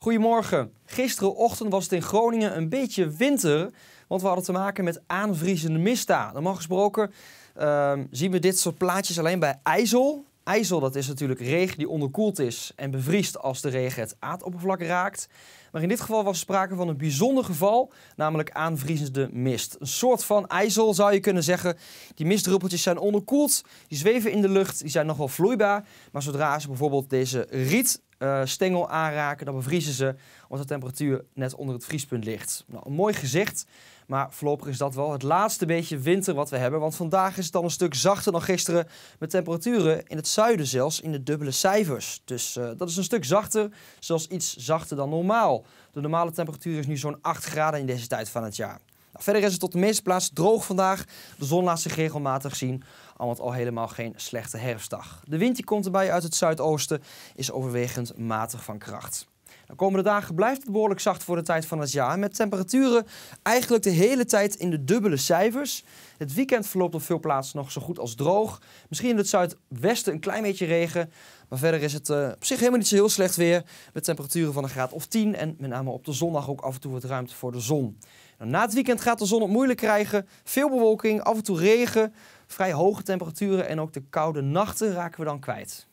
Goedemorgen. Gisterenochtend was het in Groningen een beetje winter, want we hadden te maken met aanvriezende mista. Normaal gesproken ehm, zien we dit soort plaatjes alleen bij IJssel. Ijzel dat is natuurlijk regen die onderkoeld is en bevriest als de regen het aardoppervlak raakt. Maar in dit geval was sprake van een bijzonder geval, namelijk aanvriezende mist. Een soort van ijzel zou je kunnen zeggen. Die mistdruppeltjes zijn onderkoeld, die zweven in de lucht, die zijn nogal vloeibaar. Maar zodra ze bijvoorbeeld deze riet eh, stengel aanraken, dan bevriezen ze omdat de temperatuur net onder het vriespunt ligt. Nou, mooi gezicht, maar voorlopig is dat wel het laatste beetje winter wat we hebben. Want vandaag is het al een stuk zachter dan gisteren met temperaturen in het zuiden zelfs in de dubbele cijfers. Dus eh, dat is een stuk zachter, zelfs iets zachter dan normaal. De normale temperatuur is nu zo'n 8 graden in deze tijd van het jaar. Verder is het tot de meeste plaatsen droog vandaag. De zon laat zich regelmatig zien. Al met al helemaal geen slechte herfstdag. De wind die komt erbij uit het zuidoosten is overwegend matig van kracht. De komende dagen blijft het behoorlijk zacht voor de tijd van het jaar. Met temperaturen eigenlijk de hele tijd in de dubbele cijfers. Het weekend verloopt op veel plaatsen nog zo goed als droog. Misschien in het zuidwesten een klein beetje regen. Maar verder is het eh, op zich helemaal niet zo heel slecht weer. Met temperaturen van een graad of 10 en met name op de zondag ook af en toe wat ruimte voor de zon. Nou, na het weekend gaat de zon het moeilijk krijgen. Veel bewolking, af en toe regen, vrij hoge temperaturen en ook de koude nachten raken we dan kwijt.